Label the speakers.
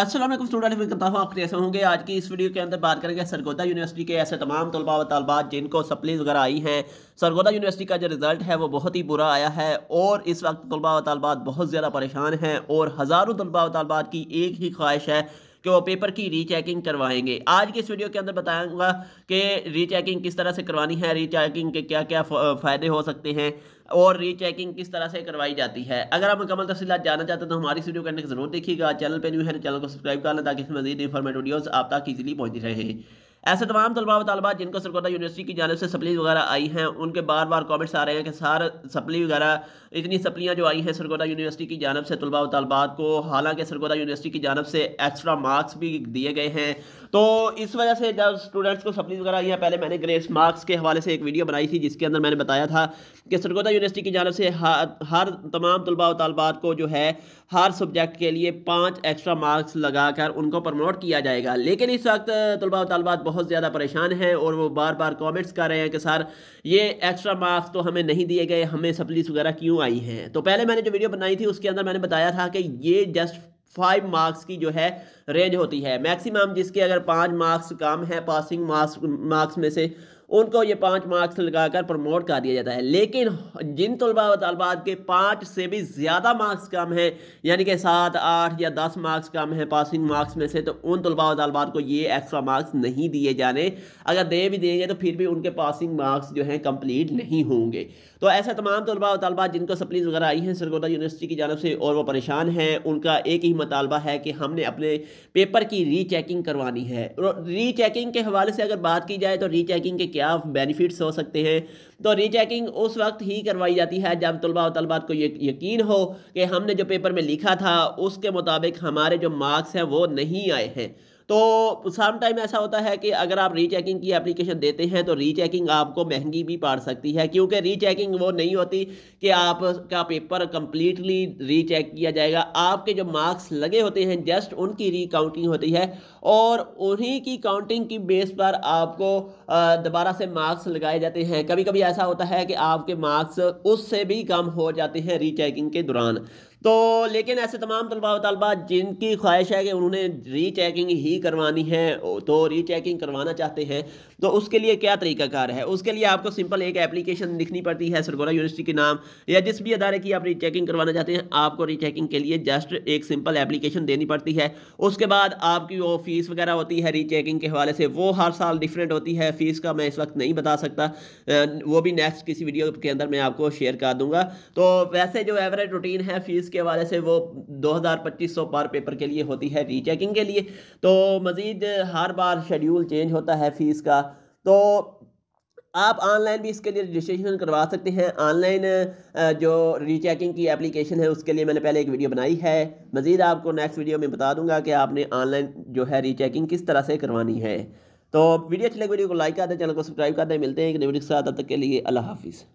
Speaker 1: Aslam student मैं करता हूँ आप कैसे होंगे आज की इस वीडियो के अंदर बात करेंगे सरगोदा यूनिवर्सिटी के ऐसे तमाम तलबा व तलबा जिनको सप्लीज वगैरह आई हैं सरगोदा यूनिवर्सिटी का जो रिज़ल्ट है वो बहुत ही बुरा आया है और इस वक्त तलबा व तलबात बहुत ज़्यादा परेशान हैं और हज़ारों तलबा व तलबात की एक ही ख्वाहिश है कि वो पेपर की रीचेकिंग करवाएंगे आज की इस वीडियो के अंदर बताऊंगा कि रीचेकिंग किस तरह से करवानी है रीचेकिंग के क्या क्या फ़ायदे हो सकते हैं और रीचेकिंग किस तरह से करवाई जाती है अगर आप मुकमल तफसीत जानना चाहते हैं तो हमारी वीडियो करने की जरूर देखिएगा चैनल पर न्यू है तो चैनल को सब्सक्राइब कर लें ताकि मजीद इन्फॉर्मेट वीडियोज़ आप तक ईजिली पहुँच रहे हैं ऐसे तमाम तलबा व तलबा जिनको सरकोदा यूनिवर्सिटी की जानब से सप्लीज वगैरह आई हैं उनके बार बार कॉमेंट्स आ रहे हैं कि सार सप्ली वगैरह इतनी सप्लियाँ जो आई हैं सरगोदा यूनिवर्सिटी की जानब से तलबा व तलबात को हालांकि सरगोदा यूनिवर्सिटी की जानब से एक्स्ट्रा मार्क्स भी दिए गए हैं तो इस वजह से जब स्टूडेंट्स को सप्लीज वगैरह आई हैं पहले मैंने ग्रेस मार्क्स के हवाले से एक वीडियो बनाई थी जिसके अंदर मैंने बताया था कि सरगोदा यूनिवर्सिटी की जानब से हर तमाम तलबा व तलबात को जो है हर सब्जेक्ट के लिए पाँच एक्स्ट्रा मार्क्स लगाकर उनको प्रमोट किया जाएगा लेकिन इस वक्त तलबा व तलबात बहुत ज़्यादा परेशान हैं और वो बार बार कमेंट्स कर रहे हैं कि सर ये एक्स्ट्रा मार्क्स तो हमें नहीं दिए गए हमें सप्लीस वगैरह क्यों आई हैं तो पहले मैंने जो वीडियो बनाई थी उसके अंदर मैंने बताया था कि ये जस्ट फाइव मार्क्स की जो है रेंज होती है मैक्सिमम जिसके अगर पाँच मार्क्स कम है पासिंग मार्क्स मार्क्स में से उनको ये पाँच मार्क्स लगाकर प्रमोट कर दिया जाता है लेकिन जिन तलबा व तलबात के पाँच से भी ज़्यादा मार्क्स कम हैं यानी कि सात आठ या दस मार्क्स कम हैं पासिंग मार्क्स में से तो उन तलबा व तलबात को ये एक्स्ट्रा मार्क्स नहीं दिए जाने अगर दे भी देंगे तो फिर भी उनके पासिंग मार्क्स जो हैं कम्प्लीट नहीं होंगे तो ऐसा तमाम तलबा व तलबात जिनको सप्लीज वगैरह आई हैं सरगोदा यूनिवर्सिटी की जानब से और वो परेशान हैं उनका एक ही मतालबा है कि हमने अपने पेपर की री चेकिंग करवानी है री चेकिंग के हवाले से अगर बात की जाए तो री चेकिंग के क्या क्या बेनिफिट्स हो सकते हैं तो रीचेकिंग उस वक्त ही करवाई जाती है जब तलबा और तलबात को ये यकीन हो कि हमने जो पेपर में लिखा था उसके मुताबिक हमारे जो मार्क्स हैं वो नहीं आए हैं तो सम टाइम ऐसा होता है कि अगर आप रीचेकिंग की एप्लीकेशन देते हैं तो रीचेकिंग आपको महंगी भी पड़ सकती है क्योंकि रीचेकिंग वो नहीं होती कि आपका पेपर कंप्लीटली रीचेक किया जाएगा आपके जो मार्क्स लगे होते हैं जस्ट उनकी रिकाउंटिंग होती है और उन्हीं की काउंटिंग की बेस पर आपको दोबारा से मार्क्स लगाए जाते हैं कभी कभी ऐसा होता है कि आपके मार्क्स उससे भी कम हो जाते हैं रीचेकिंग के दौरान तो लेकिन ऐसे तमाम तलबा वालबा जिनकी ख्वाहिश है कि उन्होंने रीचेकिंग ही करवानी है तो रीचेकिंग करवाना चाहते हैं तो उसके लिए क्या तरीकाकार है उसके लिए आपको सिंपल एक एप्लीकेशन लिखनी पड़ती है सरगोरा यूनिवर्सिटी के नाम या जिस भी अदारे की आप रीचेकिंग करवाना चाहते हैं आपको रीचेकिंग के लिए जस्ट एक सिंपल एप्लीकेशन देनी पड़ती है उसके बाद आपकी वो फ़ीस वगैरह होती है रीचेकिंग के हवाले से वो हर साल डिफरेंट होती है फ़ीस का मैं इस वक्त नहीं बता सकता वो भी नेक्स्ट किसी वीडियो के अंदर मैं आपको शेयर कर दूंगा तो वैसे जो एवरेज रूटीन है फ़ीस के हवाले से वो दो हज़ार पच्चीस सौ पर पेपर के लिए होती है रीचेकिंग के लिए तो मज़ीद हर बार शेड्यूल चेंज होता है फ़ीस का तो आप ऑनलाइन भी इसके लिए रजिस्ट्रेशन करवा सकते हैं ऑनलाइन जो रीचेकिंग की एप्लीकेशन है उसके लिए मैंने पहले एक वीडियो बनाई है मज़ीद आपको नेक्स्ट वीडियो में बता दूंगा कि आपने ऑनलाइन जो है रीचेकिंग किस तरह से करवानी है तो वीडियो अच्छी लगे वीडियो को लाइक कर दें चैनल को सब्सक्राइब कर दें मिलते हैं एक नई वीडियो के साथ तब तक के लिए अल्लाह हाफिज़